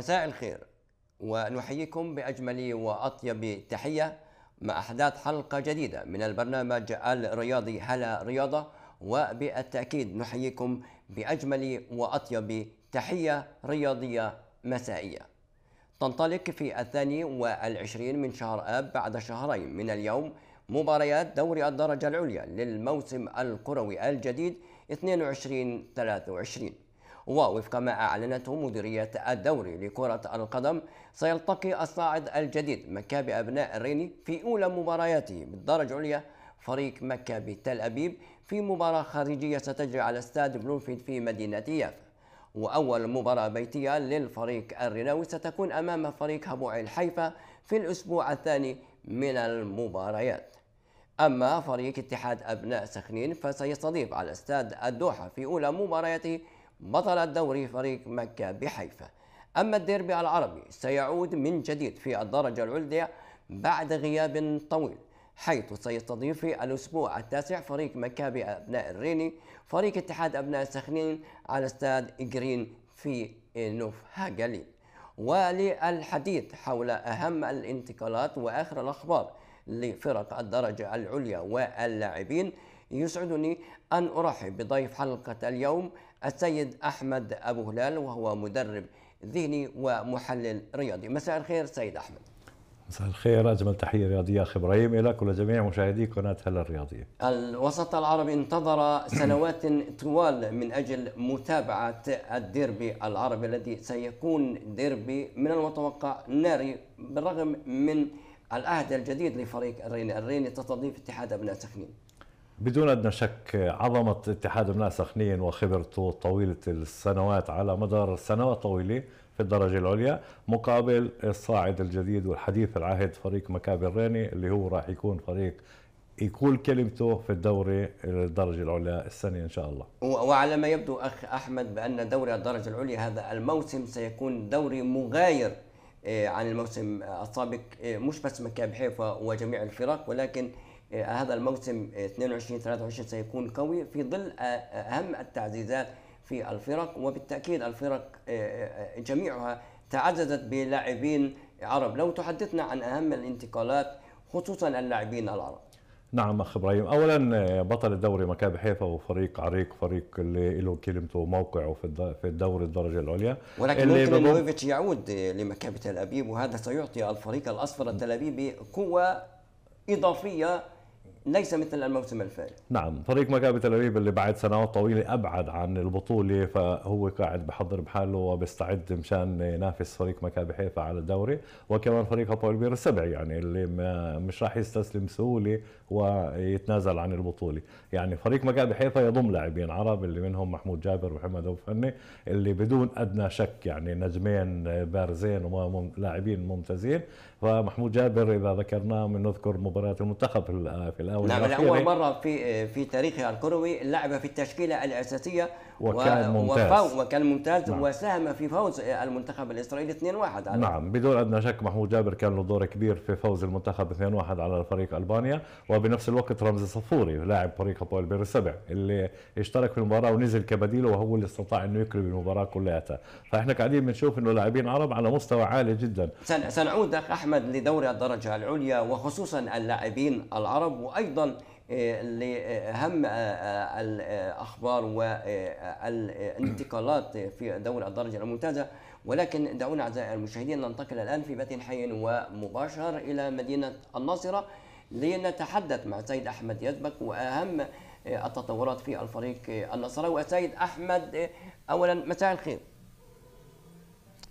مساء الخير ونحييكم باجمل واطيب تحيه مع احداث حلقه جديده من البرنامج الرياضي هلا رياضه وبالتاكيد نحييكم باجمل واطيب تحيه رياضيه مسائيه. تنطلق في الثاني والعشرين من شهر اب بعد شهرين من اليوم مباريات دوري الدرجه العليا للموسم الكروي الجديد 22 23 ووفق ما أعلنته مديرية الدوري لكرة القدم سيلتقي الصاعد الجديد مكابي أبناء الريني في أولى مبارياته بالدرجة العليا فريق مكابي تل أبيب في مباراة خارجية ستجري على استاد بلومفيلد في مدينة يافا وأول مباراة بيتية للفريق الرناوي ستكون أمام فريق هبوعي الحيفا في الأسبوع الثاني من المباريات أما فريق اتحاد أبناء سخنين فسيستضيف على استاد الدوحة في أولى مبارياته بطل الدوري فريق مكة بحيفا أما الديربي العربي سيعود من جديد في الدرجة العليا بعد غياب طويل حيث سيستضيف في الأسبوع التاسع فريق مكابي أبناء الريني فريق اتحاد أبناء سخنين على استاد جرين في نوف هاجلين وللحديث حول أهم الانتقالات وآخر الأخبار لفرق الدرجة العليا واللاعبين يسعدني أن أرحب بضيف حلقة اليوم السيد أحمد أبو هلال وهو مدرب ذهني ومحلل رياضي مساء الخير سيد أحمد مساء الخير اجمل تحيه رياضيه اخي ابراهيم لك ولجميع مشاهدي قناه هلا الرياضيه. الوسط العربي انتظر سنوات طوال من اجل متابعه الديربي العربي الذي سيكون ديربي من المتوقع ناري بالرغم من العهد الجديد لفريق الريني، الريني تستضيف اتحاد ابناء سخنين. بدون ادنى شك عظمه اتحاد ابناء سخنين وخبرته طويله السنوات على مدار سنوات طويله في الدرجه العليا مقابل الصاعد الجديد والحديث العهد فريق مكابي الريني اللي هو راح يكون فريق يقول كلمته في الدوري الدرجة العليا السنة إن شاء الله وعلى ما يبدو أخ أحمد بأن دوري الدرجة العليا هذا الموسم سيكون دوري مغاير آه، عن الموسم السابق آه، مش بس مكابي حيفا وجميع الفرق ولكن آه، هذا الموسم 22 آه، 23 سيكون قوي في ظل آه، اهم التعزيزات في الفرق وبالتاكيد الفرق جميعها تعززت بلاعبين عرب لو تحدثنا عن اهم الانتقالات خصوصا اللاعبين العرب نعم اخ ابراهيم اولا بطل الدوري مكابي حيفا وفريق عريق فريق اللي له كلمته وموقعه في في الدوري الدرجه العليا ولكن اللي ممكن نويفيتش يعود لمكابي تل ابيب وهذا سيعطي الفريق الاصفر التل ابيبي قوه اضافيه ليس مثل الموسم الفارق نعم فريق مكابي تل أبيب اللي بعد سنوات طويلة أبعد عن البطولة فهو قاعد بحضر بحاله وبيستعد مشان ينافس فريق مكابي حيفا على الدوري وكمان فريق أبو البير السبع يعني اللي ما مش راح يستسلم بسهولة ويتنازل عن البطولة يعني فريق مكابي حيفا يضم لاعبين عرب اللي منهم محمود جابر ومحمد أبو فني اللي بدون أدنى شك يعني نجمين بارزين ولاعبين ممتازين ومحمود جابر اذا ذكرناه من نذكر مباريات المنتخب في الاول نعم لاول مره في في تاريخه الكروي لعب في التشكيله الاساسيه وكان و... ممتاز وكان ممتاز نعم. وساهم في فوز المنتخب الاسرائيلي 2-1 نعم بدون ادنى شك محمود جابر كان له دور كبير في فوز المنتخب 2-1 على فريق البانيا وبنفس الوقت رمزي صفوري لاعب فريق الطويل بير السبع اللي اشترك في المباراه ونزل كبديل وهو اللي استطاع انه يكرم المباراه كلها فاحنا قاعدين بنشوف انه لاعبين عرب على مستوى عالي جدا سنعود اخ احمد أحمد لدوري الدرجة العليا وخصوصا اللاعبين العرب وأيضا آه، لأهم آه، آه، الأخبار والانتقالات في دوري الدرجة الممتازة ولكن دعونا أعزائي المشاهدين ننتقل الآن في بث حي ومباشر إلى مدينة الناصرة لنتحدث مع سيد أحمد يزبك وأهم التطورات في الفريق النصراوي سيد أحمد أولا مساء الخير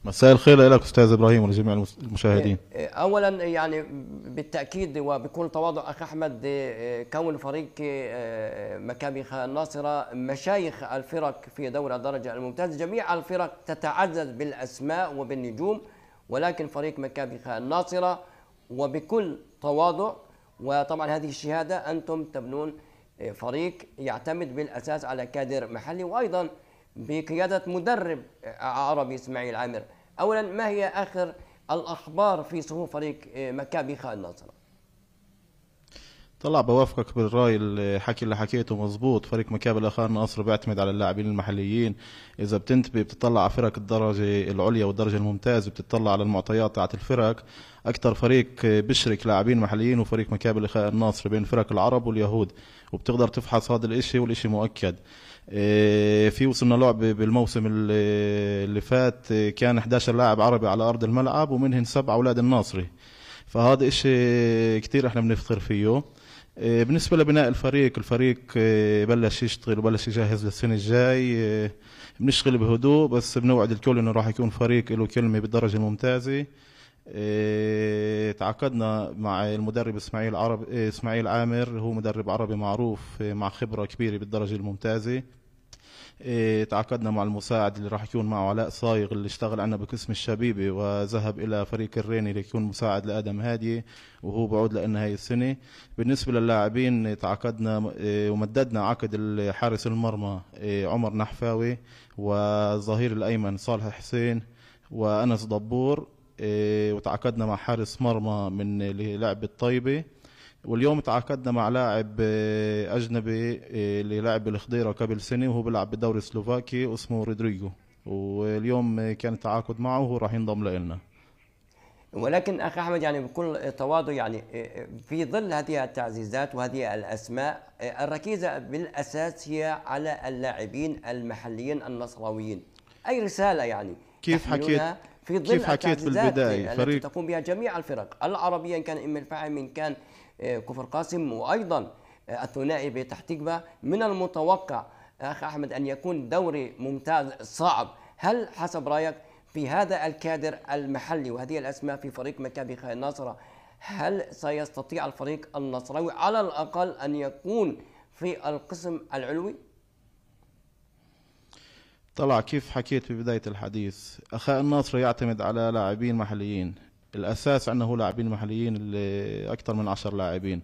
مساء الخير لك استاذ ابراهيم ولجميع المشاهدين إيه، اولا يعني بالتاكيد وبكل تواضع اخ احمد إيه، كون فريق إيه، مكابي الناصره مشايخ الفرق في دوري الدرجه الممتازه جميع الفرق تتعزز بالاسماء وبالنجوم ولكن فريق مكابي الناصره وبكل تواضع وطبعا هذه الشهاده انتم تبنون فريق يعتمد بالاساس على كادر محلي وايضا بقيادة مدرب عربي إسماعيل عامر أولا ما هي آخر الأخبار في صفوف فريق مكابي خان ناصر طلع بوافقك بالراي الحكي اللي حكيته مظبوط فريق مكابي الاخر ناصر بيعتمد على اللاعبين المحليين اذا بتنتبه بتطلع على فرق الدرجه العليا والدرجه الممتازه بتطلع على المعطيات تاعت الفرق اكثر فريق بيشرك لاعبين محليين وفريق مكابي الاخر ناصر بين فرق العرب واليهود وبتقدر تفحص هذا الاشي والاشي مؤكد إيه، في وصلنا لعب بالموسم اللي فات إيه، كان 11 لاعب عربي على ارض الملعب ومنهم سبعه اولاد الناصري فهذا إشي كثير احنا بنفخر فيه إيه، بالنسبه لبناء الفريق الفريق بلش يشتغل وبلش يجهز للسنه الجاي بنشتغل بهدوء بس بنوعد الكل انه راح يكون فريق له كلمه بالدرجه الممتازه تعاقدنا مع المدرب اسماعيل عرب اسماعيل عامر هو مدرب عربي معروف مع خبره كبيره بالدرجه الممتازه إيه، تعاقدنا مع المساعد اللي راح يكون معه علاء صايغ اللي اشتغل عنا بقسم الشبيبه وذهب الى فريق الريني ليكون مساعد لادم هادي وهو بعود لنا هاي السنه بالنسبه للاعبين تعاقدنا إيه، ومددنا عقد حارس المرمى إيه، عمر نحفاوي والظهير الايمن صالح حسين وانس دبور وتعاقدنا مع حارس مرمى من لعبه طيبه واليوم تعاقدنا مع لاعب آه، اجنبي آه، اللي لعب بالخضيره قبل سنه وهو بيلعب بالدوري السلوفاكي اسمه رودريجو واليوم آه، كان التعاقد معه وهو راح ينضم لنا ولكن اخ احمد يعني بكل تواضع يعني في ظل هذه التعزيزات وهذه الاسماء الركيزه بالاساس هي على اللاعبين المحليين النصراويين اي رساله يعني كيف حكيت في ظل كيف حكيت في البدايه فريق تقوم بها جميع الفرق العربيه ان كان ام الفحم ان كان آه، كفر قاسم وايضا آه، الثنائي بتحت من المتوقع اخ احمد ان يكون دوري ممتاز صعب هل حسب رايك في هذا الكادر المحلي وهذه الاسماء في فريق مكابي خير الناصره هل سيستطيع الفريق النصراوي على الاقل ان يكون في القسم العلوي؟ طلع كيف حكيت في بداية الحديث أخاء الناصر يعتمد على لاعبين محليين الاساس عندنا هو لاعبين محليين اللي اكثر من 10 لاعبين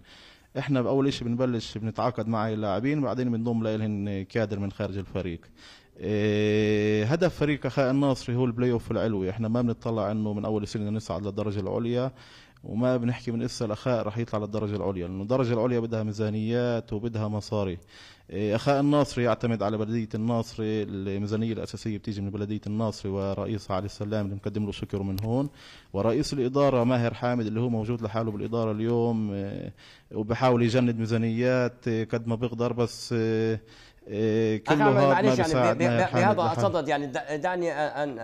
احنا باول شيء بنبلش بنتعاقد مع اللاعبين بعدين بنضم لهم كادر من خارج الفريق إيه هدف فريق اخاء الناصري هو البلاي اوف العلوي احنا ما بنطلع انه من اول سنه نصعد للدرجه العليا وما بنحكي من اسا الاخاء رح يطلع للدرجه العليا لانه الدرجه العليا بدها ميزانيات وبدها مصاري إيه، اخاء الناصري يعتمد على بلديه الناصري الميزانيه الاساسيه بتيجي من بلديه الناصري ورئيسها علي السلام اللي مقدم له شكر من هون ورئيس الاداره ماهر حامد اللي هو موجود لحاله بالاداره اليوم إيه، وبحاول يجند ميزانيات إيه، قد ما بيقدر بس كله معلش يعني بهذا الصدد يعني دعني ان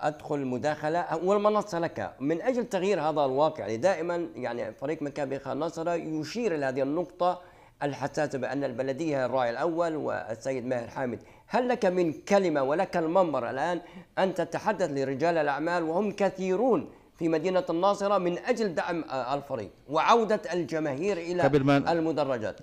ادخل مداخله والمنصه لك من اجل تغيير هذا الواقع يعني دائما يعني فريق مكابي خان نصر يشير الى هذه النقطه الحساسة بأن البلدية الراعي الأول والسيد ماهر حامد هل لك من كلمة ولك المنبر الآن أن تتحدث لرجال الأعمال وهم كثيرون في مدينة الناصرة من أجل دعم الفريق وعودة الجماهير إلى المدرجات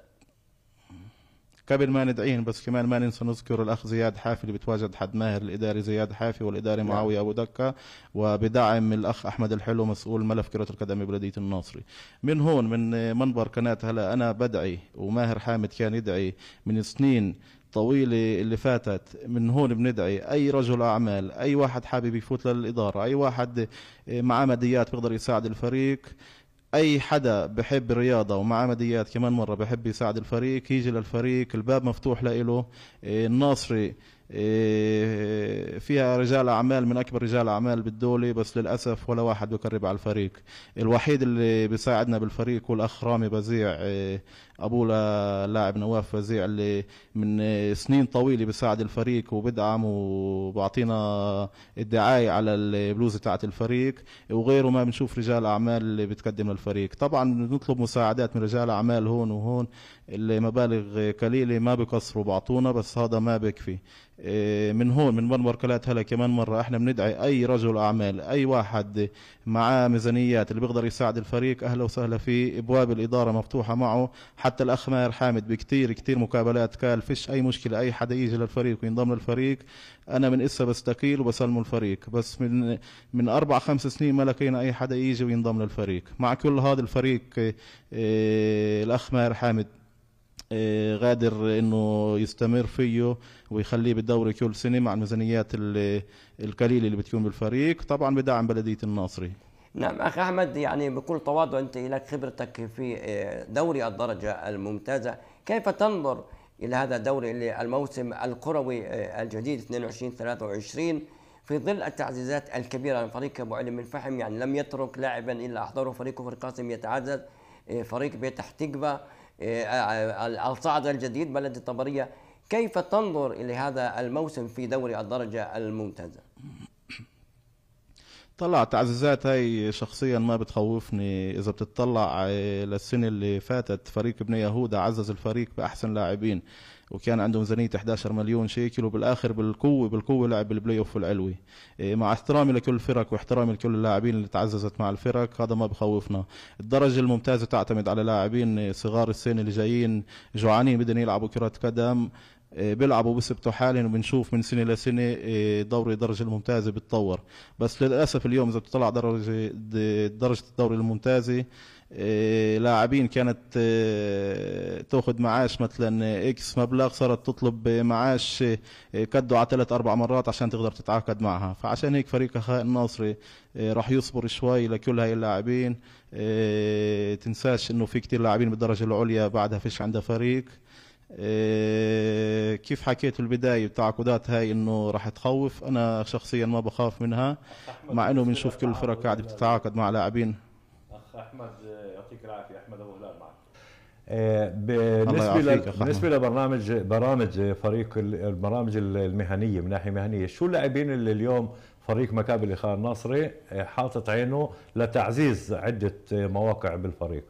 قبل ما ندعيهم بس كمان ما ننسى نذكر الاخ زياد حافي اللي بتواجد حد ماهر الاداري زياد حافي والاداري نعم. معاويه ابو دكه وبدعم الاخ احمد الحلو مسؤول ملف كره القدم ببلديه الناصري من هون من منبر قناه هلا انا بدعي وماهر حامد كان يدعي من سنين طويلة اللي فاتت من هون بندعي أي رجل أعمال أي واحد حابب يفوت للإدارة أي واحد معاه ماديات بيقدر يساعد الفريق اي حدا بحب رياضه ومع مديات كمان مره بحب يساعد الفريق يجي للفريق الباب مفتوح له إيه، الناصري إيه، فيها رجال اعمال من اكبر رجال اعمال بالدوله بس للاسف ولا واحد بقرب على الفريق الوحيد اللي بيساعدنا بالفريق هو الاخ رامي بزيع إيه، ابوه لاعب نواف فزيع اللي من سنين طويله بيساعد الفريق وبدعم وبعطينا الدعايه على البلوزه تاعت الفريق وغيره ما بنشوف رجال اعمال اللي بتقدم للفريق طبعا بنطلب مساعدات من رجال اعمال هون وهون اللي مبالغ قليله ما بقصروا بعطونا بس هذا ما بكفي إيه، من هون من منبر كلات هلا كمان مره احنا بندعي اي رجل اعمال اي واحد معاه ميزانيات اللي بيقدر يساعد الفريق اهلا وسهلا فيه ابواب الاداره مفتوحه معه حتى الاخ ماهر حامد بكثير كثير مقابلات قال فيش اي مشكله اي حدا يجي للفريق وينضم للفريق انا من اسا بستقيل وبسلمه الفريق بس من من اربع خمس سنين ما لقينا اي حدا يجي وينضم للفريق مع كل هذا الفريق إيه، إيه، الاخ ماهر حامد آه، غادر انه يستمر فيه ويخليه بالدوري كل سنه مع الميزانيات القليله اللي بتكون بالفريق طبعا بدعم بلديه الناصري نعم اخ احمد يعني بكل تواضع انت لك خبرتك في آه، دوري الدرجه الممتازه كيف تنظر الى هذا الدوري الموسم الكروي آه، الجديد 22 23 في ظل التعزيزات الكبيره لفريق ابو علي من فحم يعني لم يترك لاعبا الا احضره فريقه في القاسم يتعزز فريق بيت حتقبه إيه، آه، آه، الصعد الجديد بلد الطبرية كيف تنظر إلى هذا الموسم في دوري الدرجة الممتازة؟ طلع تعزيزات هاي شخصيا ما بتخوفني اذا بتطلع للسنه اللي فاتت فريق بني يهودا عزز الفريق باحسن لاعبين وكان عنده ميزانيه 11 مليون شيكل وبالاخر بالقوه بالقوه لعب البلاي اوف العلوي إيه، مع احترامي لكل الفرق واحترامي لكل اللاعبين اللي تعززت مع الفرق هذا ما بخوفنا الدرجه الممتازه تعتمد على لاعبين إيه، صغار السن اللي جايين جوعانين بدهم يلعبوا كره قدم إيه، بيلعبوا بثبتوا حالهم وبنشوف من سنه لسنه دوري الدرجه الممتازه بتطور بس للاسف اليوم اذا بتطلع درجه درجه الدوري الممتازه إيه، لاعبين كانت إيه، تاخذ معاش مثلا اكس مبلغ صارت تطلب معاش إيه، كدوا على ثلاث اربع مرات عشان تقدر تتعاقد معها فعشان هيك فريق اخاء الناصري راح يصبر شوي لكل هاي اللاعبين تنساش انه في كتير لاعبين بالدرجه العليا بعدها فيش عندها فريق كيف حكيت في البدايه التعاقدات هاي انه راح تخوف انا شخصيا ما بخاف منها مع انه بنشوف كل الفرق قاعده بتتعاقد مع لاعبين احمد يعطيك العافيه احمد ابو هلال معك آه، بالنسبه بالنسبه لبرنامج برامج فريق البرامج المهنيه من ناحيه مهنيه شو اللاعبين اللي اليوم فريق مكابي الاخاء الناصري آه، حاطط عينه لتعزيز عده آه، مواقع بالفريق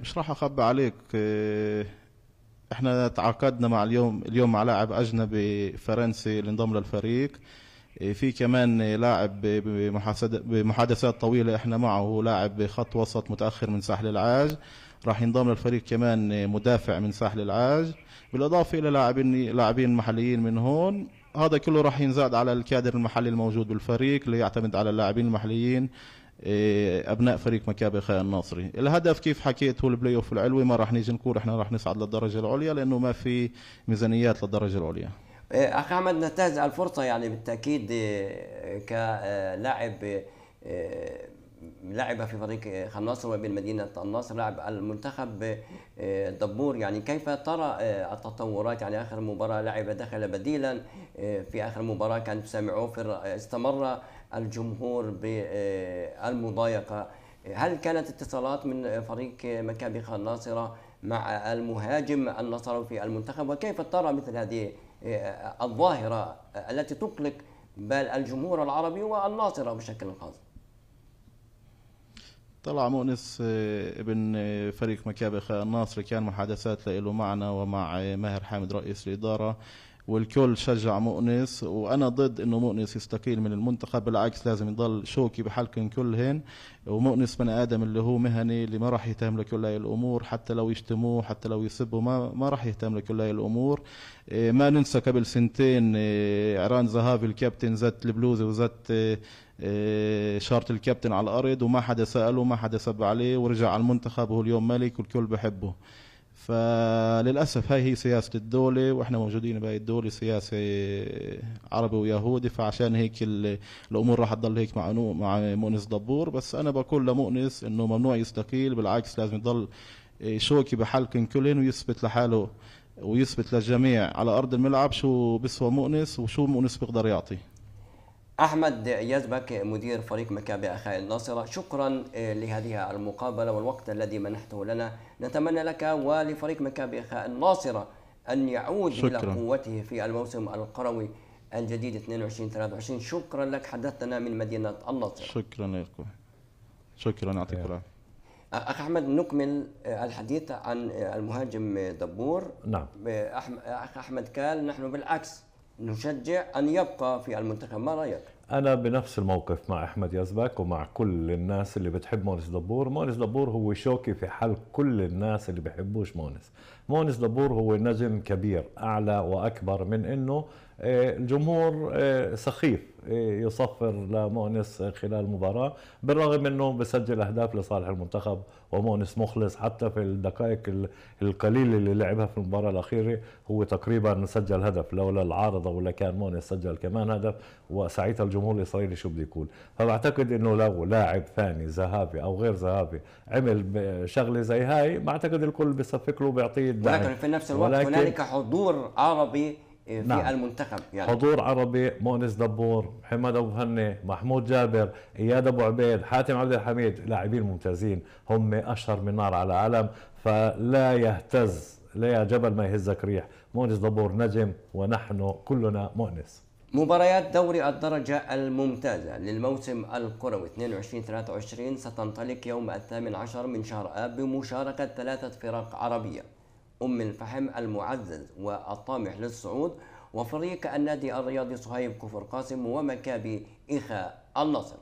مش راح اخبي عليك احنا تعاقدنا مع اليوم اليوم مع لاعب اجنبي فرنسي اللي انضم للفريق إيه، في كمان لاعب بمحادثات طويله احنا معه هو لاعب خط وسط متاخر من ساحل العاج راح ينضم للفريق كمان مدافع من ساحل العاج بالاضافه الى لاعبين لاعبين محليين من هون هذا كله راح ينزاد على الكادر المحلي الموجود بالفريق اللي يعتمد على اللاعبين المحليين إيه، ابناء فريق مكابي خيال الناصري الهدف كيف حكيت هو البلاي اوف العلوي ما راح نيجي نقول احنا راح نصعد للدرجه العليا لانه ما في ميزانيات للدرجه العليا إيه، اخي احمد نتهز الفرصه يعني بالتاكيد إيه، كلاعب إيه، لعب في فريق خناصر وبين مدينة النصر لعب المنتخب دبور يعني كيف ترى التطورات يعني آخر مباراة لعب دخل بديلا في آخر مباراة كان اوفر استمر الجمهور بالمضايقة هل كانت اتصالات من فريق مكابي خناصره مع المهاجم النصر في المنتخب وكيف ترى مثل هذه آه، الظاهرة آه، التي تقلق بل الجمهور العربي والناصرة بشكل خاص طلع مؤنس آه، ابن فريق مكابخ الناصر كان محادثات له معنا ومع ماهر حامد رئيس الإدارة والكل شجع مؤنس وانا ضد انه مؤنس يستقيل من المنتخب بالعكس لازم يضل شوكي بحلقهم كلهن ومؤنس بني ادم اللي هو مهني اللي ما راح يهتم لكل هاي الامور حتى لو يشتموه حتى لو يسبوا ما ما راح يهتم لكل هاي الامور إيه، ما ننسى قبل سنتين إيه، عران زهافي الكابتن زت البلوزه وزت إيه، شارت الكابتن على الارض وما حدا ساله وما حدا سب عليه ورجع على المنتخب وهو اليوم ملك والكل بحبه فللاسف هاي هي سياسه الدوله واحنا موجودين بهاي الدوله سياسه عربي ويهودي فعشان هيك الامور راح تضل هيك مع مع مؤنس دبور بس انا بقول لمؤنس انه ممنوع يستقيل بالعكس لازم يضل آه، شوكي بحلق كلين ويثبت لحاله ويثبت للجميع على ارض الملعب شو بيسوى مؤنس وشو مؤنس بيقدر يعطي أحمد يزبك مدير فريق مكابي أخاء الناصرة شكرا آه، لهذه المقابلة والوقت الذي منحته لنا نتمنى لك ولفريق مكابي أخاء الناصرة أن يعود إلى قوته في الموسم القروي الجديد 22 23 شكرا لك حدثتنا من مدينة الناصرة شكرا لكم شكرا يعطيك العافية أخ أحمد نكمل آه، الحديث عن آه، المهاجم دبور نعم أخ أحمد قال نحن بالعكس نشجع أن يبقى في المنتخب ما رأيك؟ أنا بنفس الموقف مع أحمد يزبك ومع كل الناس اللي بتحب مونس دبور مونس دبور هو شوكي في حال كل الناس اللي بيحبوش مونس مونس دبور هو نجم كبير أعلى وأكبر من أنه آه، الجمهور آه، سخيف إيه، يصفر لمؤنس خلال المباراة بالرغم أنه بسجل أهداف لصالح المنتخب ومؤنس مخلص حتى في الدقائق القليلة اللي لعبها في المباراة الأخيرة هو تقريبا سجل هدف لولا العارضة ولا كان مؤنس سجل كمان هدف وساعتها الجمهور الإسرائيلي شو بده يكون فبعتقد أنه لو لاعب ثاني ذهابي أو غير ذهابي عمل شغلة زي هاي بعتقد الكل بيصفق له وبيعطيه ولكن في نفس الوقت هنالك حضور عربي في نعم. المنتخب يعني. حضور عربي مؤنس دبور محمد ابو هني محمود جابر اياد ابو عبيد حاتم عبد الحميد لاعبين ممتازين هم اشهر من نار على علم فلا يهتز لا جبل ما يهزك ريح مؤنس دبور نجم ونحن كلنا مؤنس مباريات دوري الدرجة الممتازة للموسم القروي 22-23 ستنطلق يوم الثامن عشر من شهر آب بمشاركة ثلاثة فرق عربية أم الفحم المعزز والطامح للصعود وفريق النادي الرياضي صهيب كفر قاسم ومكابي إخاء النصر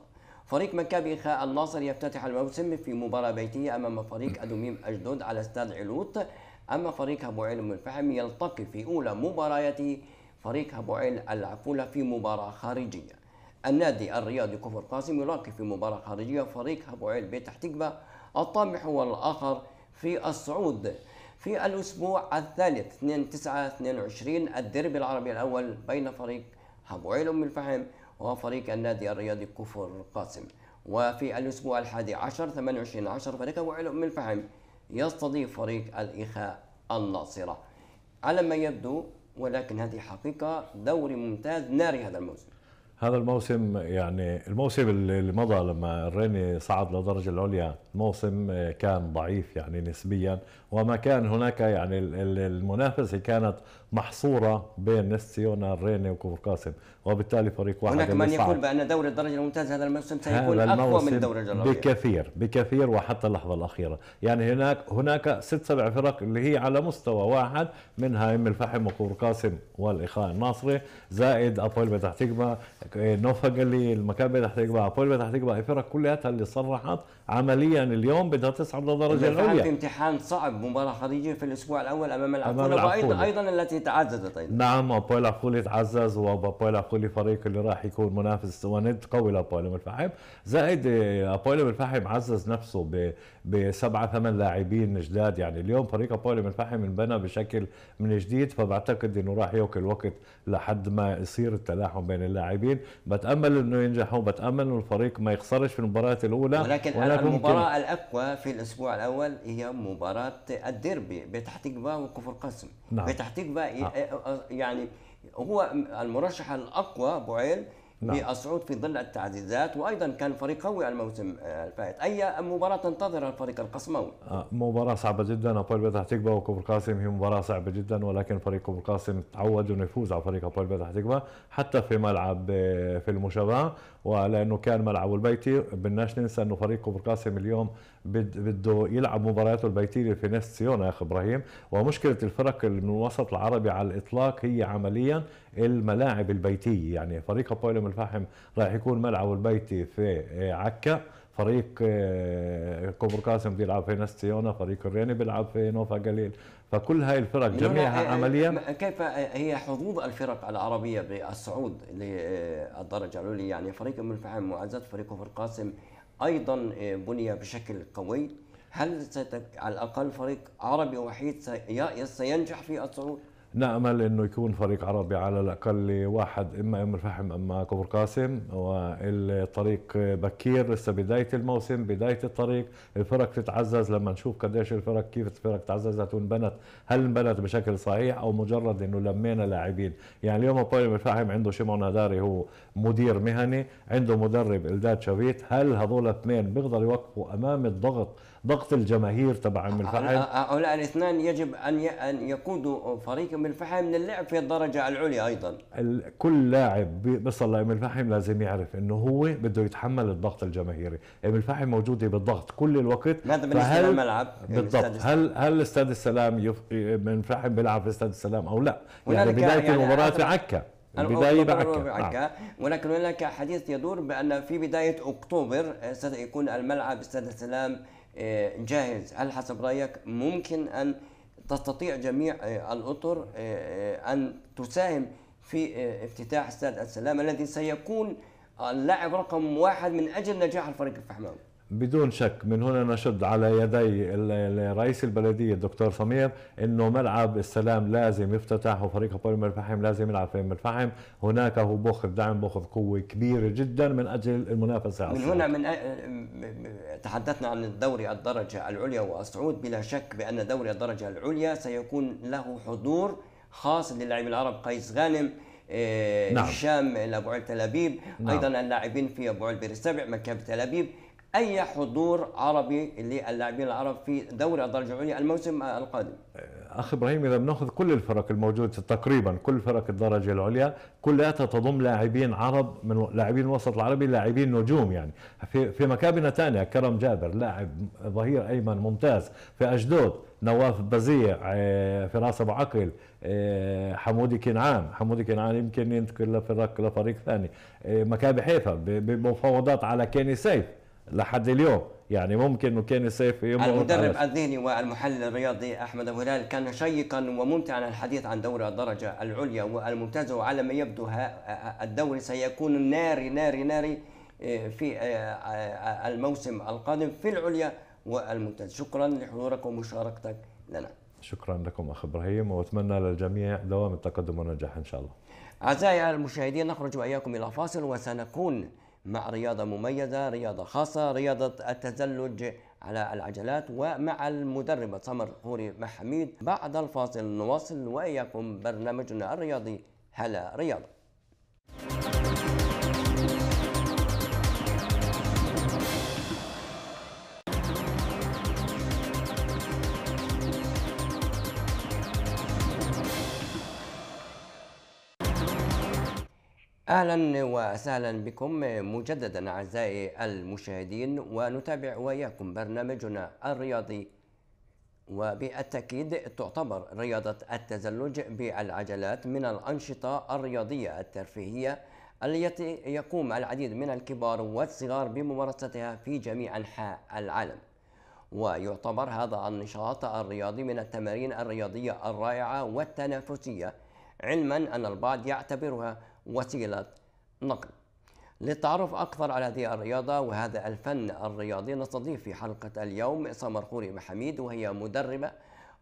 فريق مكابي إخاء الناصر يفتتح الموسم في مباراة بيتية أمام فريق أدوميم أجدود على استاد علوت أما فريق أبو عيل أم الفحم يلتقي في أولى مبارياته فريق أبو عيل العفولة في مباراة خارجية النادي الرياضي كفر قاسم يلاقي في مباراة خارجية فريق أبو عيل بيت الطامح هو الآخر في الصعود في الأسبوع الثالث 2 9 22 الديربي العربي الأول بين فريق عيل أم الفحم وفريق النادي الرياضي كفر قاسم وفي الأسبوع الحادي عشر 28 10 فريق عيل أم الفحم يستضيف فريق الإخاء الناصرة على ما يبدو ولكن هذه حقيقة دوري ممتاز ناري هذا الموسم هذا الموسم يعني الموسم اللي مضى لما الريني صعد للدرجة العليا الموسم آه، كان ضعيف يعني نسبيا وما كان هناك يعني المنافسة كانت محصورة بين نسيونا الريني وكفر قاسم وبالتالي فريق واحد هناك من يقول بان دوري الدرجه الممتازه هذا الموسم سيكون اقوى من دوري الدرجه بكثير بكثير وحتى اللحظه الاخيره يعني هناك هناك ست سبع فرق اللي هي على مستوى واحد منها ام الفحم وقور قاسم والاخاء الناصري زائد ابويل بتح تقبى نوفاجلي المكابي بتح تقبى ابويل بتح تقبى الفرق كلها اللي صرحت عمليا اليوم بدها تصعد للدرجه الاولى في امتحان صعب مباراه خارجيه في الاسبوع الاول امام العقول وايضا ايضا التي تعززت ايضا نعم ابويل عقوله تعزز وابويل كل فريق اللي راح يكون منافس وند قوي لابويل ام الفحم زائد ابويل ام الفحم عزز نفسه بسبعه ثمان لاعبين جداد يعني اليوم فريق ابويل ام الفحم انبنى بشكل من جديد فبعتقد انه راح ياكل وقت لحد ما يصير التلاحم بين اللاعبين بتامل انه ينجحوا بتامل انه الفريق ما يخسرش في المباراه الاولى ولكن, ولكن المباراه الاقوى في الاسبوع الاول هي مباراه الديربي بتحت بقى وكفر قسم نعم. بتحت نعم. يعني هو المرشح الاقوى بوعيل نعم. بالصعود في ظل التعزيزات وايضا كان فريق قوي الموسم الفائت اي مباراه تنتظر الفريق القصموي آه، مباراه صعبه جدا ابويل بيت تكبا وكفر القاسم هي مباراه صعبه جدا ولكن فريق كفر القاسم تعود انه يفوز على فريق ابويل بيت تكبا حتى في ملعب آه، في المشابه ولانه كان ملعبه البيتي بدناش ننسى انه فريق كفر قاسم اليوم بده يلعب مبارياته البيتيه في نفس سيونا يا اخ ابراهيم ومشكله الفرق اللي من الوسط العربي على الاطلاق هي عمليا الملاعب البيتيه يعني فريق ابويل الفحم راح يكون ملعبه البيتي في عكا فريق آه، كوبر قاسم بيلعب في ناس سيونا فريق الريني بيلعب في نوفا جليل فكل هاي الفرق جميعها إيه، إيه، عمليا كيف إيه، هي حظوظ الفرق العربية بالصعود للدرجة الاولى يعني فريق أم الفحم معزز فريق كفر قاسم أيضا بني بشكل قوي هل على الأقل فريق عربي وحيد سينجح في الصعود؟ نأمل انه يكون فريق عربي على الاقل واحد اما ام الفحم اما كفر قاسم والطريق بكير لسه بدايه الموسم بدايه الطريق الفرق تتعزز لما نشوف قديش الفرق كيف الفرق تعززت وانبنت هل انبنت بشكل صحيح او مجرد انه لمينا لاعبين يعني اليوم الطريق ام الفحم عنده شمعون هداري هو مدير مهني عنده مدرب الداد شبيت هل هذول اثنين بيقدروا يوقفوا امام الضغط ضغط الجماهير تبع ام الفحم هؤلاء الاثنان يجب ان ان يقودوا فريق ام الفحم للعب في الدرجه العليا ايضا كل لاعب بيصل لام الفحم لازم يعرف انه هو بده يتحمل الضغط الجماهيري ام الفحم موجوده بالضغط كل الوقت ماذا بالنسبه للملعب بالضبط يعني هل هل استاد السلام يف... من فحم بيلعب في استاد السلام او لا يعني بدايه يعني المباراه في عكا البداية بعكا ولكن نعم. هناك حديث يدور بأن في بداية أكتوبر سيكون الملعب استاد السلام آه، جاهز هل حسب رايك ممكن ان تستطيع جميع آه، الاطر آه، ان تساهم في افتتاح استاد السلام الذي سيكون اللاعب رقم واحد من اجل نجاح الفريق الفحماوي بدون شك من هنا نشد على يدي رئيس البلديه الدكتور سمير انه ملعب السلام لازم يفتتح وفريق هبول المرفحم لازم يلعب في المرفحم هناك هو باخذ دعم باخذ قوه كبيره جدا من اجل المنافسه على من هنا من أ... تحدثنا عن الدوري الدرجه العليا والصعود بلا شك بان دوري الدرجه العليا سيكون له حضور خاص للاعب العرب قيس غانم آه، نعم. الشام لابو عيل تل ابيب نعم. ايضا اللاعبين في ابو عيل بير السبع مكاب تل ابيب اي حضور عربي للاعبين العرب في دوري الدرجه العليا الموسم القادم اخ ابراهيم اذا بناخذ كل الفرق الموجوده تقريبا كل فرق الدرجه العليا كلها تضم لاعبين عرب من لاعبين الوسط العربي لاعبين نجوم يعني في في مكابنا ثانيه كرم جابر لاعب ظهير ايمن ممتاز في اجدود نواف بزيع آه، فراس ابو عقل آه، حمودي كنعان حمودي كنعان يمكن ينتقل لفريق لفريق ثاني آه، مكابي حيفا بمفاوضات على كيني سيف لحد اليوم يعني ممكن انه كان يوم المدرب الذهني والمحلل الرياضي احمد ابو هلال كان شيقا وممتعا الحديث عن دوري الدرجه العليا والممتازه وعلى ما يبدو الدوري سيكون ناري ناري ناري آه، في آه، آه، الموسم القادم في العليا والممتاز شكرا لحضورك ومشاركتك لنا شكرا لكم اخ ابراهيم واتمنى للجميع دوام التقدم والنجاح ان شاء الله اعزائي المشاهدين نخرج واياكم الى فاصل وسنكون مع رياضة مميزة رياضة خاصة رياضة التزلج على العجلات ومع المدربة سمر خوري محميد بعد الفاصل نواصل وإياكم برنامجنا الرياضي هلا رياضة اهلا وسهلا بكم مجددا اعزائي المشاهدين ونتابع واياكم برنامجنا الرياضي وبالتاكيد تعتبر رياضه التزلج بالعجلات من الانشطه الرياضيه الترفيهيه التي يقوم العديد من الكبار والصغار بممارستها في جميع انحاء العالم ويعتبر هذا النشاط الرياضي من التمارين الرياضيه الرائعه والتنافسيه علما ان البعض يعتبرها وسيلة نقل للتعرف أكثر على هذه الرياضة وهذا الفن الرياضي نستضيف في حلقة اليوم سمر خوري محميد وهي مدربة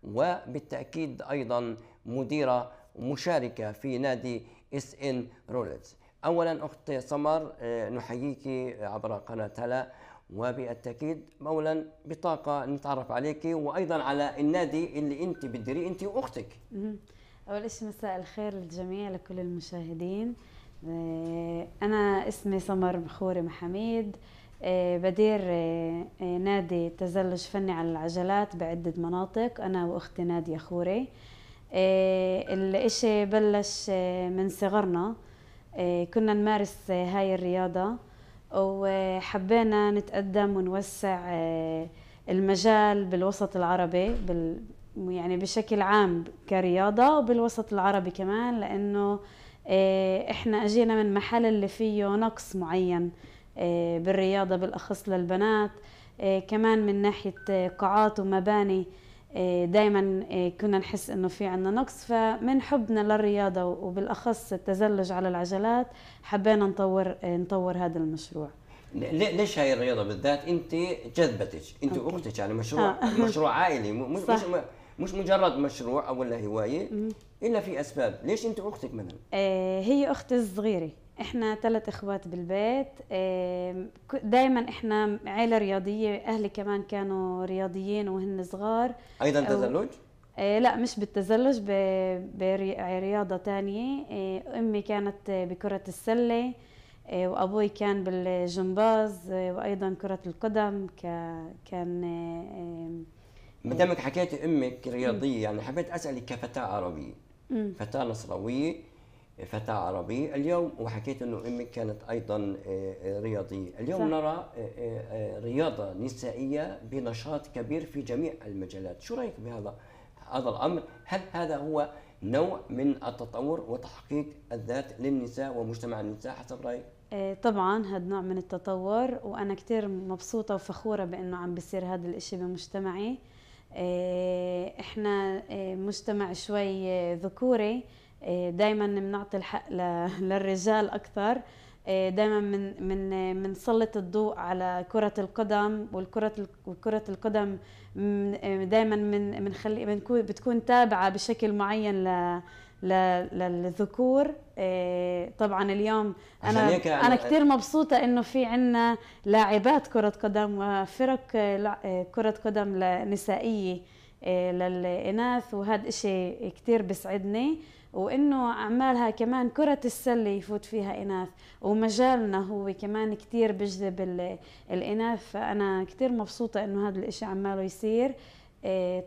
وبالتأكيد أيضا مديرة مشاركة في نادي اس ان رولز أولا أخت سمر آه، نحييك عبر قناة هلا وبالتأكيد أولا بطاقة نتعرف عليك وأيضا على النادي اللي أنت بتديريه أنت وأختك أول شيء مساء الخير للجميع لكل المشاهدين آه، أنا اسمي سمر بخوري محميد آه، بدير آه، نادي تزلج فني على العجلات بعدة مناطق أنا وأختي نادية خوري الإشي بلش من صغرنا كنا نمارس هاي الرياضة وحبينا نتقدم ونوسع المجال بالوسط العربي يعني بشكل عام كرياضة وبالوسط العربي كمان لأنه آه، إحنا أجينا من محل اللي فيه نقص معين آه، بالرياضة بالأخص للبنات آه، كمان من ناحية قاعات ومباني دائما كنا نحس انه في عندنا نقص فمن حبنا للرياضه وبالاخص التزلج على العجلات حبينا نطور نطور هذا المشروع ليش هاي الرياضه بالذات انت جذبتك انت اختك يعني مشروع مشروع عائلي مش صح. مش مش مجرد مشروع او ولا هوايه الا في اسباب ليش انت اختك مثلا آه هي اختي الصغيره احنا ثلاث اخوات بالبيت آه دائما احنا عائله رياضيه اهلي كمان كانوا رياضيين وهن صغار ايضا تزلج آه لا مش بالتزلج برياضه تانية آه امي كانت بكره السله آه، وابوي كان بالجمباز آه، وايضا كره القدم كان آه، ما دامك حكيت امك رياضيه يعني حبيت اسالك كفتاه عربيه فتاه نصراويه فتاه عربيه اليوم وحكيت انه امك كانت ايضا آه، آه، رياضيه اليوم صح. نرى آه، رياضه نسائيه بنشاط كبير في جميع المجالات شو رايك بهذا هذا الامر هل هذا هو نوع من التطور وتحقيق الذات للنساء ومجتمع النساء حسب رايك طبعا هذا نوع من التطور وانا كثير مبسوطه وفخوره بانه عم بيصير هذا الشيء بمجتمعي آه، احنا آه، مجتمع شوي آه، ذكوري دائما بنعطي الحق للرجال اكثر دائما من من بنسلط الضوء على كرة القدم والكرة وكرة القدم دائما من بنخلي بتكون تابعة بشكل معين ل للذكور إيه، طبعا اليوم انا انا كثير مبسوطه انه في عندنا لاعبات كره قدم وفرق إيه، إيه، كره قدم نسائيه للاناث وهذا إشي كثير بيسعدني وانه اعمالها كمان كره السله يفوت فيها اناث ومجالنا هو كمان كثير بجذب الاناث فانا كثير مبسوطه انه هذا الإشي عماله يصير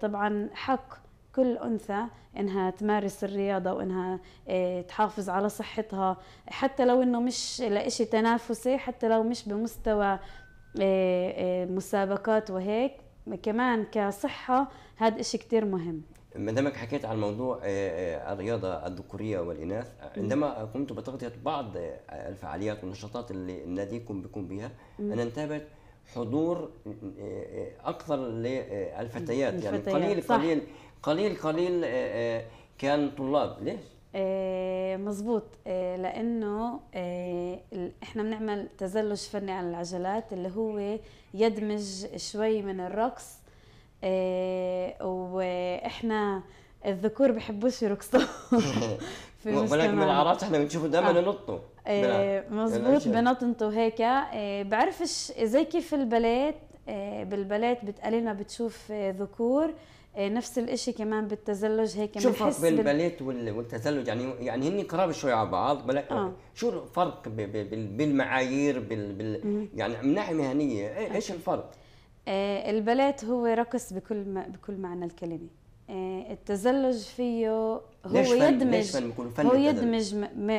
طبعا حق كل انثى انها تمارس الرياضه وانها آه، تحافظ على صحتها حتى لو انه مش لإشي تنافسي حتى لو مش بمستوى آه، آه، مسابقات وهيك كمان كصحة هذا إشي كتير مهم ما دامك حكيت عن موضوع الرياضة الذكورية والإناث عندما قمت بتغطية بعض الفعاليات والنشاطات اللي النادي بيكون بها أنا انتبهت حضور أكثر للفتيات يعني قليل صح. قليل قليل قليل آه، آه، كان طلاب ليش؟ آه، مظبوط لانه احنا بنعمل تزلج فني على العجلات اللي هو يدمج شوي من الرقص واحنا الذكور بحبوش يرقصوا ولكن بالعراس احنا بنشوفه دائما ينطوا مزبوط مظبوط بنطنطوا هيك بعرفش زي كيف البلات بالبلات بتقلنا بتشوف ذكور آه، نفس الشيء كمان بالتزلج هيك شو الفرق بين الباليت والتزلج يعني يعني هن قراب شوي على بعض بلا آه. شو الفرق بالمعايير بال, بال يعني من ناحيه مهنيه إيه- ايش الفرق؟ آه الباليت هو رقص بكل ما بكل معنى الكلمه آه التزلج فيه هو ليش فن يدمج ليش فن فن هو يدمج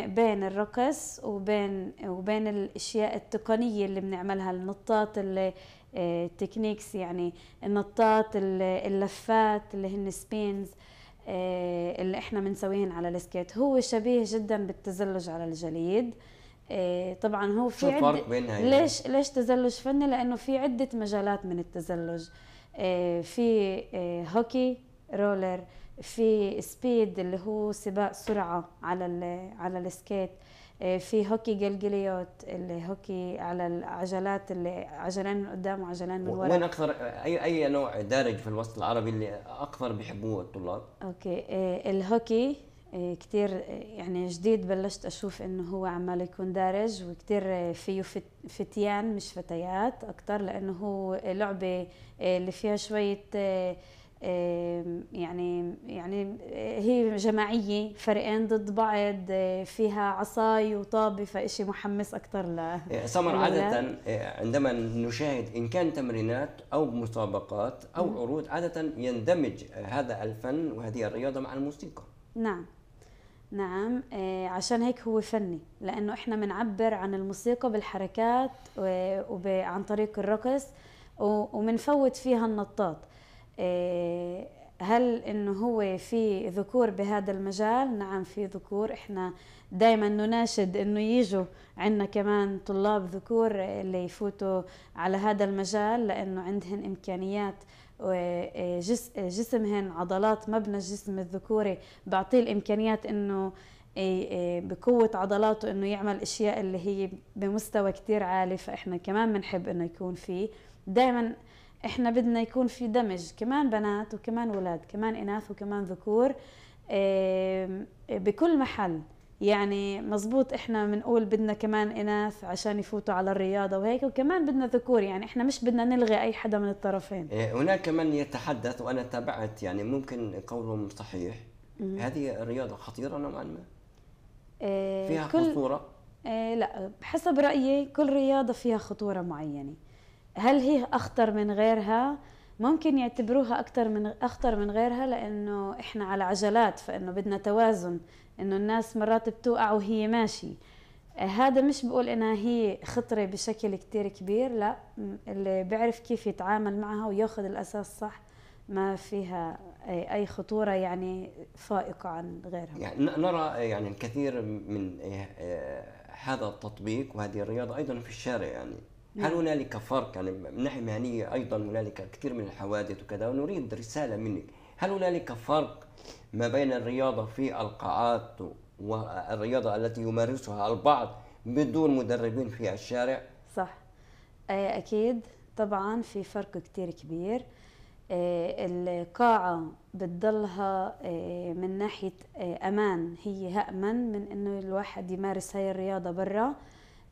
بين الرقص وبين وبين الاشياء التقنيه اللي بنعملها النطاط اللي تكنيكس يعني النطات اللفات اللي هن سبينز آه، اللي احنا بنسويهن على السكيت هو شبيه جدا بالتزلج على الجليد آه، طبعا هو في شو الفرق بينها يعني؟ ليش ليش تزلج فني لانه في عده مجالات من التزلج آه، في هوكي رولر في سبيد اللي هو سباق سرعه على على السكيت آه، في هوكي جلجليوت اللي هوكي على العجلات اللي عجلين من قدام وعجلين من ورا وين اكثر اي اي نوع دارج في الوسط العربي اللي اكثر بيحبوه الطلاب؟ اوكي آه، الهوكي آه، كثير يعني جديد بلشت اشوف انه هو عمال يكون دارج وكثير فيه فتيان مش فتيات اكثر لانه هو لعبه اللي فيها شويه يعني يعني آه، هي جماعيه فريقين ضد بعض آه، فيها عصاي وطابه فإشي محمس اكثر ل إيه، سمر عاده إيه، عندما نشاهد ان كان تمرينات او مسابقات او نعم. عروض عاده يندمج آه، هذا الفن وهذه الرياضه مع الموسيقى نعم نعم عشان هيك هو فني لانه احنا بنعبر عن الموسيقى بالحركات وعن طريق الرقص وبنفوت فيها النطاط إيه، هل انه هو في ذكور بهذا المجال؟ نعم في ذكور، احنا دائما نناشد انه يجوا عندنا كمان طلاب ذكور اللي يفوتوا على هذا المجال لانه عندهم امكانيات إيه، جسمهن عضلات مبنى الجسم الذكوري بعطيه الامكانيات انه إيه، بقوة عضلاته انه يعمل اشياء اللي هي بمستوى كتير عالي فاحنا كمان بنحب انه يكون فيه دائما احنا بدنا يكون في دمج كمان بنات وكمان ولاد كمان اناث وكمان ذكور بكل محل يعني مزبوط احنا بنقول بدنا كمان اناث عشان يفوتوا على الرياضه وهيك وكمان بدنا ذكور يعني احنا مش بدنا نلغي اي حدا من الطرفين إيه، هناك من يتحدث وانا تابعت يعني ممكن قولهم صحيح م- هذه الرياضه خطيره نوعا ما آه، فيها كل... خطوره آه، لا حسب رايي كل رياضه فيها خطوره معينه هل هي اخطر من غيرها ممكن يعتبروها اكثر من اخطر من غيرها لانه احنا على عجلات فانه بدنا توازن انه الناس مرات بتوقع وهي ماشي هذا مش بقول انها هي خطرة بشكل كتير كبير لا اللي بيعرف كيف يتعامل معها وياخذ الاساس صح ما فيها اي خطورة يعني فائقة عن غيرها يعني نرى يعني الكثير من آه، آه، هذا التطبيق وهذه الرياضة ايضا في الشارع يعني هل نعم. هنالك فرق يعني من ناحيه مهنيه ايضا هنالك كثير من الحوادث وكذا ونريد رساله منك هل هنالك فرق ما بين الرياضه في القاعات والرياضه التي يمارسها البعض بدون مدربين في الشارع صح اي اكيد طبعا في فرق كثير كبير آه، القاعة بتضلها آه، من ناحية آه، أمان هي أأمن من إنه الواحد يمارس هاي الرياضة برا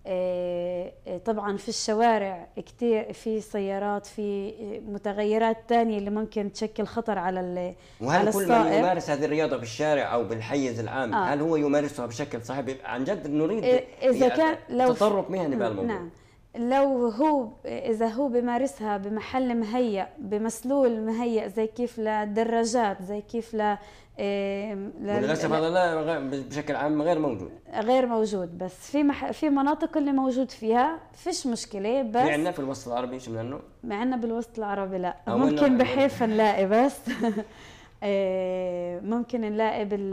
آه، آه، طبعا في الشوارع كثير في سيارات في آه، متغيرات ثانيه اللي ممكن تشكل خطر على وهل على كل من يمارس هذه الرياضة في الشارع أو بالحيز العام آه. هل هو يمارسها بشكل صحيح عن جد نريد إذا كان لو تطرق مهني بهالموضوع نعم لو هو اذا هو بمارسها بمحل مهيأ بمسلول مهيأ زي كيف للدراجات زي كيف ل إيه، للاسف هذا لا بشكل عام غير موجود غير موجود بس في مح... في مناطق اللي موجود فيها فيش مشكله بس في عندنا في الوسط العربي شو منه؟ ما عندنا بالوسط العربي لا ممكن بحيفا نلاقي بس إيه، ممكن نلاقي بال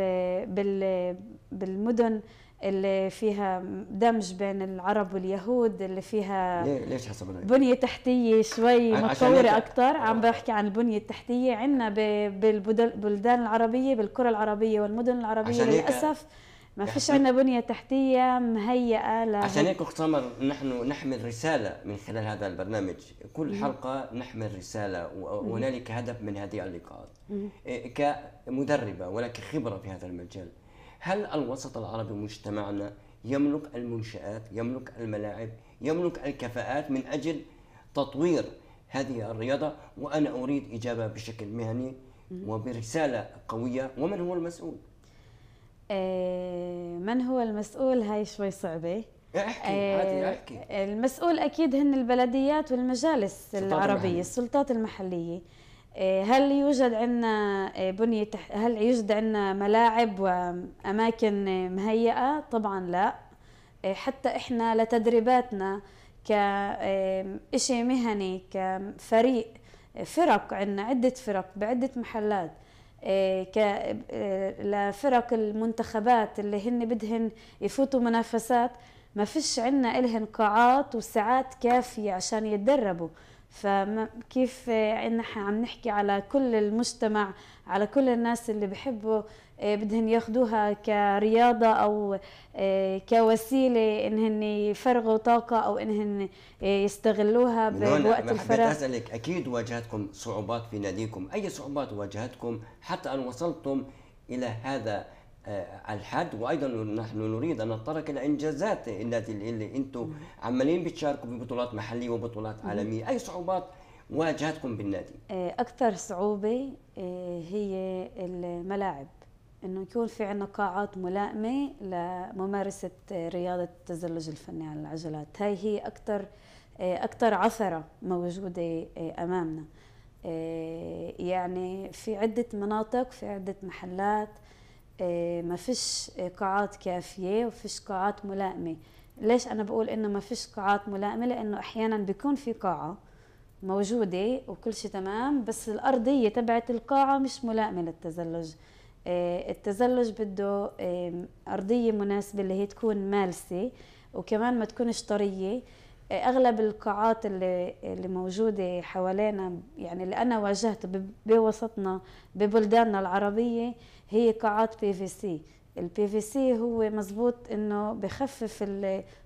بال بالمدن اللي فيها دمج بين العرب واليهود اللي فيها ليش حسب رأيك؟ بنية تحتية شوي متطورة أكثر آه. عم بحكي عن البنية التحتية عندنا بالبلدان العربية بالقرى العربية والمدن العربية للأسف ما يعني فيش عندنا بنية تحتية مهيئة ل عشان هيك أخت نحن نحمل رسالة من خلال هذا البرنامج كل حلقة نحمل رسالة وهنالك هدف من هذه اللقاءات إيه، كمدربة ولك خبرة في هذا المجال هل الوسط العربي مجتمعنا يملك المنشآت يملك الملاعب يملك الكفاءات من أجل تطوير هذه الرياضة وأنا أريد إجابة بشكل مهني وبرسالة قوية ومن هو المسؤول؟ آه، من هو المسؤول هاي شوي صعبة احكي عادي آه، احكي المسؤول أكيد هن البلديات والمجالس العربية السلطات المحلية إيه، هل يوجد عندنا إيه، بنية تح... هل يوجد عندنا ملاعب وأماكن مهيئة؟ طبعا لا إيه، حتى إحنا لتدريباتنا كإشي مهني كفريق فرق عندنا عدة فرق بعدة محلات لفرق المنتخبات اللي هن بدهن يفوتوا منافسات ما فيش عندنا إلهن قاعات وساعات كافية عشان يتدربوا فكيف نحن عم نحكي على كل المجتمع على كل الناس اللي بحبوا آه، بدهن ياخدوها كرياضة أو آه، كوسيلة إنهن يفرغوا طاقة أو إنهن آه، يستغلوها بوقت الفراغ أسألك أكيد واجهتكم صعوبات في ناديكم أي صعوبات واجهتكم حتى أن وصلتم إلى هذا آه، الحد وايضا نحن نريد ان نترك الانجازات التي اللي انتم عمالين بتشاركوا ببطولات محليه وبطولات عالميه، اي صعوبات واجهتكم بالنادي؟ آه، اكثر صعوبه آه، هي الملاعب انه يكون في عندنا قاعات ملائمه لممارسه رياضه التزلج الفني على العجلات، هاي هي اكثر اكثر عثره موجوده امامنا. يعني في عده مناطق في عده محلات آه، ما فيش قاعات كافية وفيش قاعات ملائمة ليش أنا بقول إنه ما فيش قاعات ملائمة لأنه أحيانا بيكون في قاعة موجودة وكل شيء تمام بس الأرضية تبعت القاعة مش ملائمة للتزلج آه، التزلج بده أرضية مناسبة اللي هي تكون مالسة وكمان ما تكونش طرية أغلب القاعات اللي, اللي موجودة حوالينا يعني اللي أنا واجهته بوسطنا ببلداننا العربية هي قاعات بي في سي البي في سي هو مزبوط انه بخفف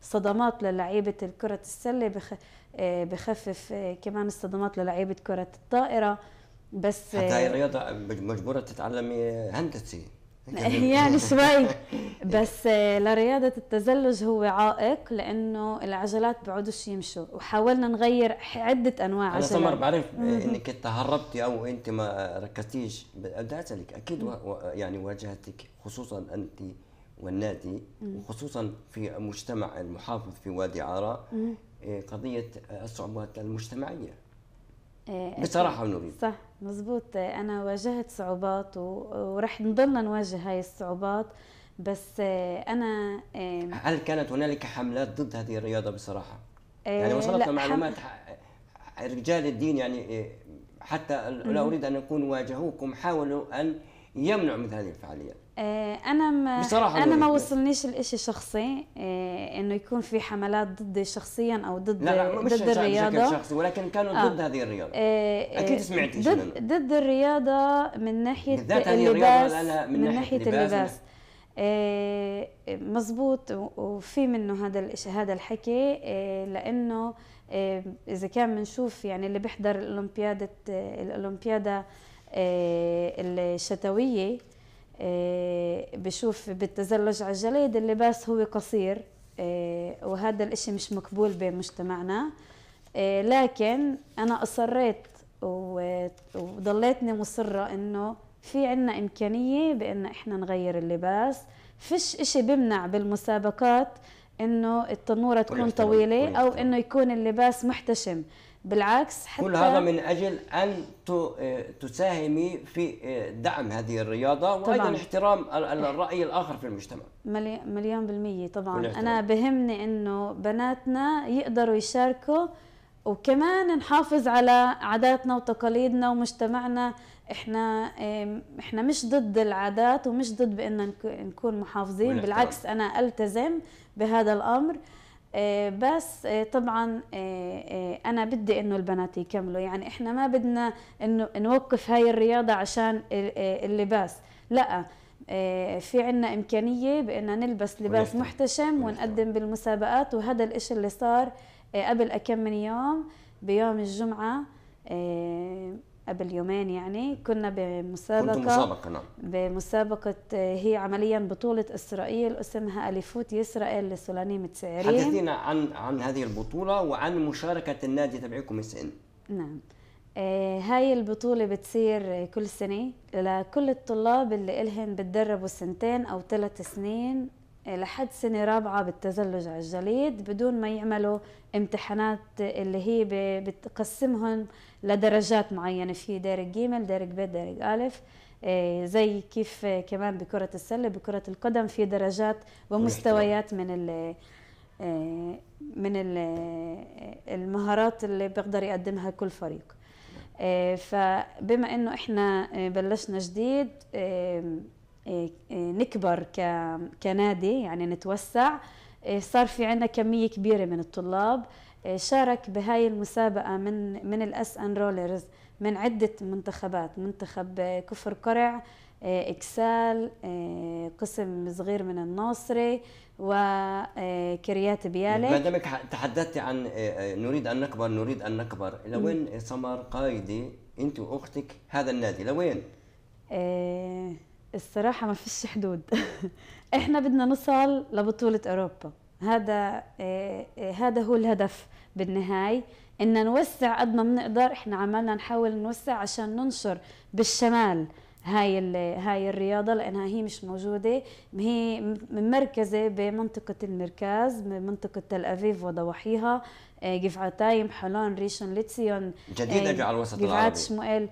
الصدمات للعيبه الكرة السله بخ... آه، بخفف آه، كمان الصدمات للعيبه كره الطائره بس حتى آه، هي الرياضه مجبوره تتعلمي هندسي يعني شوي بس آه، لرياضة التزلج هو عائق لأنه العجلات بعودش يمشوا وحاولنا نغير عدة أنواع أنا عجلات أنا سمر بعرف آه، إنك تهربتي أو أنت ما ركزتيش بدي أسألك أكيد و... يعني واجهتك خصوصا أنت والنادي وخصوصا في المجتمع المحافظ في وادي عارة آه، قضية الصعوبات المجتمعية آه، بصراحة ونبيل صح مزبوط أنا واجهت صعوبات ورح نضلنا نواجه هاي الصعوبات بس آه، أنا هل كانت هنالك حملات ضد هذه الرياضة بصراحة؟ آه، يعني وصلتنا معلومات رجال الدين يعني حتى لا أريد أن أكون واجهوكم حاولوا أن يمنعوا مثل هذه الفعاليات آه، انا ما انا ما وصلنيش الاشي شخصي آه، انه يكون في حملات ضدي شخصيا او ضد لا لا مش ضد الرياضه بشكل شخصي ولكن كانوا آه. ضد هذه الرياضه آه. اكيد آه، سمعتي ضد, ضد الرياضه من ناحيه بالذات هذه اللباس الرياضه من, من ناحيه اللباس, اللباس. مزبوط نعم. وفي منه هذا الشيء هذا الحكي لانه اذا كان بنشوف يعني اللي بيحضر الاولمبياده الاولمبياده الشتويه آه، بشوف بالتزلج على الجليد اللباس هو قصير آه، وهذا الاشي مش مقبول بمجتمعنا آه، لكن انا اصريت وضليتني مصرة انه في عنا امكانية بان احنا نغير اللباس فيش اشي بمنع بالمسابقات انه التنورة تكون طويلة او انه يكون اللباس محتشم بالعكس حتى كل هذا من اجل ان آه، تساهمي في آه، دعم هذه الرياضه وايضا احترام الراي الاخر في المجتمع مليون بالميه طبعا انا بهمني انه بناتنا يقدروا يشاركوا وكمان نحافظ على عاداتنا وتقاليدنا ومجتمعنا احنا احنا مش ضد العادات ومش ضد بان نكون محافظين بالعكس انا التزم بهذا الامر آه، بس آه، طبعا آه، انا بدي انه البنات يكملوا يعني احنا ما بدنا انه نوقف هاي الرياضه عشان اللباس لا في عنا إمكانية بأن نلبس لباس محتشم ونقدم بالمسابقات وهذا الإشي اللي صار قبل أكم من يوم بيوم الجمعة قبل يومين يعني كنا بمسابقه مسابقه نعم بمسابقه آه، هي عمليا بطوله اسرائيل اسمها اليفوت يسرائيل لسولاني متسعرين حدثينا عن عن هذه البطوله وعن مشاركه النادي تبعكم اس نعم آه، هاي البطولة بتصير كل سنة لكل الطلاب اللي إلهم بتدربوا سنتين أو ثلاث سنين لحد سنة رابعة بالتزلج على الجليد بدون ما يعملوا امتحانات اللي هي بتقسمهم لدرجات معينة في دارك جيمل دارك بيت دارك ألف إيه، زي كيف كمان بكرة السلة بكرة القدم في درجات ومستويات من إيه، من المهارات اللي بيقدر يقدمها كل فريق إيه، فبما انه احنا بلشنا جديد إيه، إيه، نكبر كنادي يعني نتوسع إيه، صار في عندنا كمية كبيرة من الطلاب شارك بهاي المسابقة من من الاس ان رولرز من عدة منتخبات منتخب كفر قرع اكسال قسم صغير من الناصري وكريات بيالي ما دامك تحدثتي عن نريد ان نكبر نريد ان نكبر لوين سمر قايدي انت واختك هذا النادي لوين؟ إيه الصراحة ما فيش حدود احنا بدنا نصل لبطولة اوروبا هذا إيه هذا هو الهدف بالنهاية ان نوسع قد ما بنقدر احنا عمالنا نحاول نوسع عشان ننشر بالشمال هاي هاي الرياضة لأنها هي مش موجودة هي مركزة بمنطقة المركز بمنطقة تل أبيب وضواحيها جفعتايم آه، حلون ريشون ليتسيون جديدة آه، على الوسط العربي جفعات شموئيل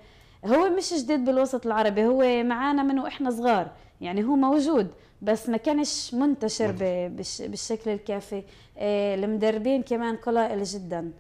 هو مش جديد بالوسط العربي هو معانا من واحنا صغار يعني هو موجود بس ما كانش منتشر بالشكل الكافي آه، المدربين كمان قلائل جدا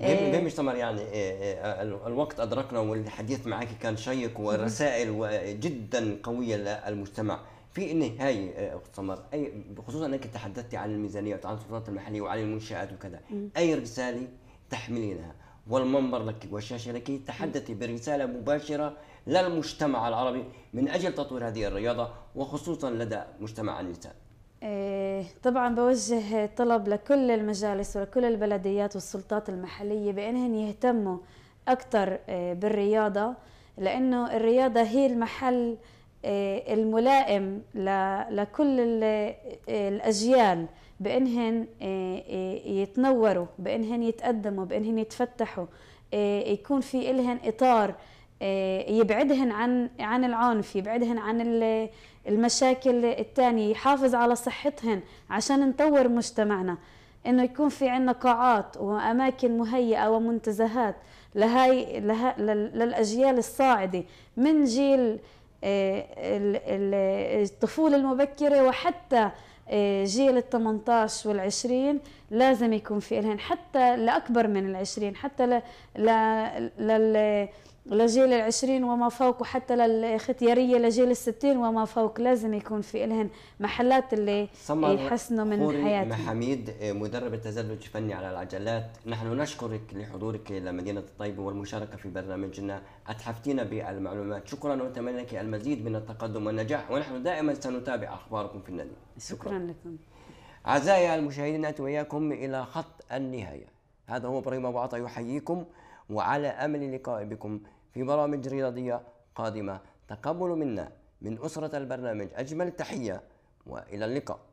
آه، مش تمر يعني آه، الوقت ادركنا والحديث معك كان شيق ورسائل جدا قويه للمجتمع في النهاية اخت سمر اي خصوصا انك تحدثت عن الميزانيه وعن السلطات المحليه وعن المنشات وكذا اي رساله تحملينها والمنبر لك والشاشة لك تحدثي برسالة مباشرة للمجتمع العربي من أجل تطوير هذه الرياضة وخصوصا لدى مجتمع النساء إيه، طبعا بوجه طلب لكل المجالس ولكل البلديات والسلطات المحلية بأنهم يهتموا أكثر إيه، بالرياضة لأنه الرياضة هي المحل إيه، الملائم لكل الأجيال بانهن آه، آه، يتنوروا بانهن يتقدموا بانهن يتفتحوا آه، يكون في إلهن اطار يبعدهن عن عن العنف يبعدهن عن المشاكل الثانيه يحافظ على صحتهن عشان نطور مجتمعنا انه يكون في عندنا قاعات واماكن مهيئه ومنتزهات لهاي لها للاجيال الصاعده من جيل الطفوله المبكره وحتى آه، جيل ال 18 وال 20 لازم يكون في الهن حتى لاكبر من ال 20 حتى ل, ل... لل لجيل العشرين وما فوق وحتى للختيارية لجيل الستين وما فوق لازم يكون في إلهن محلات اللي يحسنوا من حياتهم محميد آه، مدرب التزلج فني على العجلات نحن نشكرك لحضورك إلى مدينة الطيبة والمشاركة في برنامجنا أتحفتينا بالمعلومات شكرا ونتمنى لك المزيد من التقدم والنجاح ونحن دائما سنتابع أخباركم في النادي شكرا, شكرا لكم أعزائي المشاهدين أنت وإياكم إلى خط النهاية هذا هو إبراهيم أبو عطا يحييكم وعلى امل اللقاء بكم في برامج رياضية قادمة تقبلوا منا من أسرة البرنامج أجمل تحية وإلى اللقاء